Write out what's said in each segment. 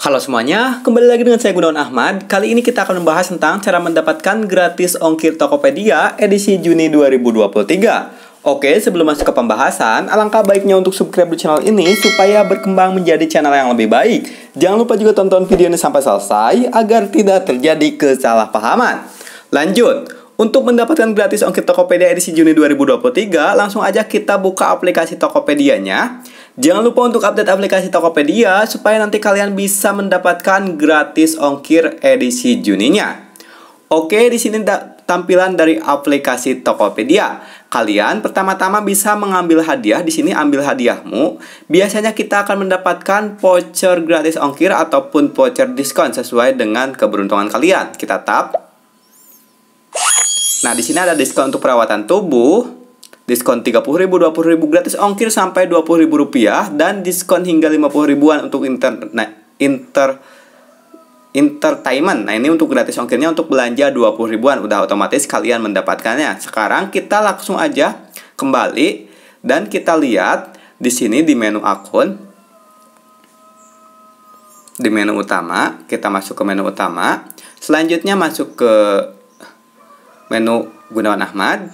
Halo semuanya, kembali lagi dengan saya Gunawan Ahmad. Kali ini kita akan membahas tentang cara mendapatkan gratis ongkir Tokopedia edisi Juni 2023. Oke, sebelum masuk ke pembahasan, alangkah baiknya untuk subscribe di channel ini supaya berkembang menjadi channel yang lebih baik. Jangan lupa juga tonton video ini sampai selesai agar tidak terjadi kesalahpahaman. Lanjut, untuk mendapatkan gratis ongkir Tokopedia edisi Juni 2023, langsung aja kita buka aplikasi Tokopedia-nya. Jangan lupa untuk update aplikasi Tokopedia supaya nanti kalian bisa mendapatkan gratis ongkir edisi Juninya. Oke, di sini tampilan dari aplikasi Tokopedia. Kalian pertama-tama bisa mengambil hadiah, di sini ambil hadiahmu. Biasanya kita akan mendapatkan voucher gratis ongkir ataupun voucher diskon sesuai dengan keberuntungan kalian. Kita tap Nah, di sini ada diskon untuk perawatan tubuh, diskon 30.000, 20.000 gratis ongkir sampai 20.000 rupiah dan diskon hingga 50 ribuan untuk internet nah, inter entertainment. Nah, ini untuk gratis ongkirnya untuk belanja 20 ribuan udah otomatis kalian mendapatkannya. Sekarang kita langsung aja kembali dan kita lihat di sini di menu akun di menu utama, kita masuk ke menu utama. Selanjutnya masuk ke menu Gunawan Ahmad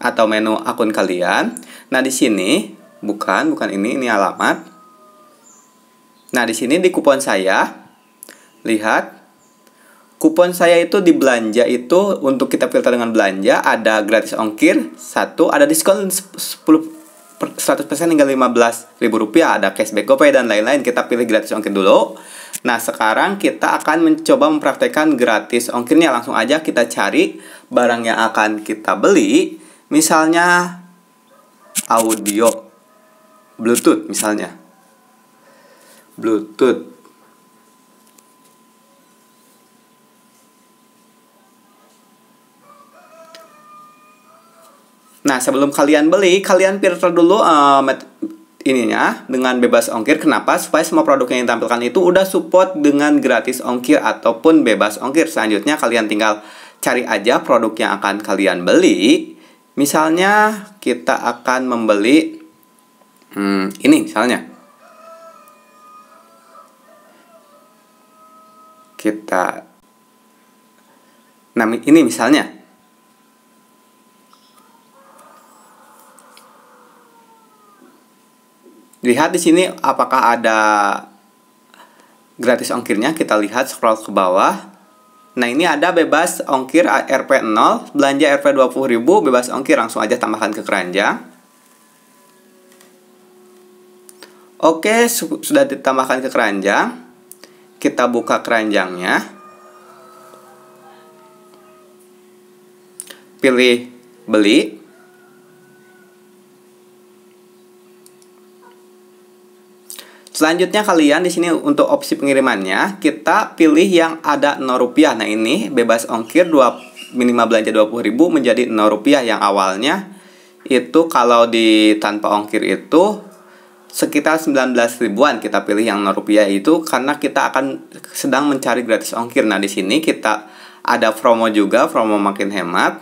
atau menu akun kalian. Nah, di sini bukan, bukan ini, ini alamat. Nah, di sini di kupon saya lihat kupon saya itu di belanja itu untuk kita filter dengan belanja ada gratis ongkir, satu ada diskon 100% hingga 15 ribu rupiah ada cashback GoPay dan lain-lain kita pilih gratis ongkir dulu nah sekarang kita akan mencoba mempraktekkan gratis ongkirnya langsung aja kita cari barang yang akan kita beli misalnya audio Bluetooth misalnya Bluetooth Nah, sebelum kalian beli, kalian filter dulu uh, ininya dengan bebas ongkir. Kenapa? Supaya semua produk yang ditampilkan itu udah support dengan gratis ongkir ataupun bebas ongkir. Selanjutnya kalian tinggal cari aja produk yang akan kalian beli. Misalnya kita akan membeli hmm, ini misalnya. Kita Nah, ini misalnya Lihat di sini apakah ada gratis ongkirnya. Kita lihat scroll ke bawah. Nah, ini ada bebas ongkir RP0, belanja RP20.000, bebas ongkir langsung aja tambahkan ke keranjang. Oke, su sudah ditambahkan ke keranjang. Kita buka keranjangnya. Pilih beli. Selanjutnya kalian di sini untuk opsi pengirimannya kita pilih yang ada 0 rupiah. Nah ini bebas ongkir 2 minimal belanja 20.000 menjadi 0 rupiah yang awalnya itu kalau di tanpa ongkir itu sekitar 19 ribuan kita pilih yang 0 rupiah itu karena kita akan sedang mencari gratis ongkir. Nah di sini kita ada promo juga promo makin hemat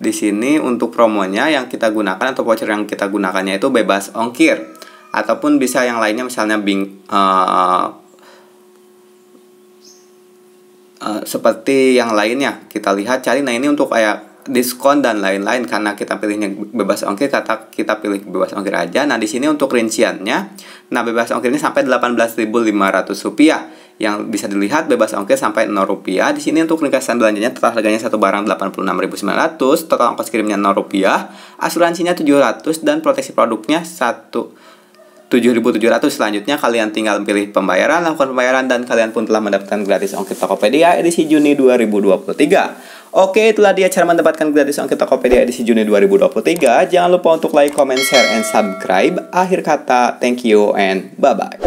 di sini untuk promonya yang kita gunakan atau voucher yang kita gunakannya itu bebas ongkir ataupun bisa yang lainnya misalnya bing uh, uh, seperti yang lainnya kita lihat cari nah ini untuk kayak diskon dan lain-lain karena kita pilihnya bebas ongkir kata kita pilih bebas ongkir aja nah di sini untuk rinciannya nah bebas ongkirnya sampai 18.500 rupiah yang bisa dilihat bebas ongkir sampai 0 rupiah di sini untuk ringkasan belanjanya total harganya satu barang 86.900 total ongkos kirimnya 0 rupiah asuransinya 700 dan proteksi produknya satu 7.700 selanjutnya kalian tinggal pilih pembayaran, lakukan pembayaran dan kalian pun telah mendapatkan gratis ongkir Tokopedia edisi Juni 2023. Oke, itulah dia cara mendapatkan gratis ongkir Tokopedia edisi Juni 2023. Jangan lupa untuk like, comment, share, and subscribe. Akhir kata, thank you and bye-bye.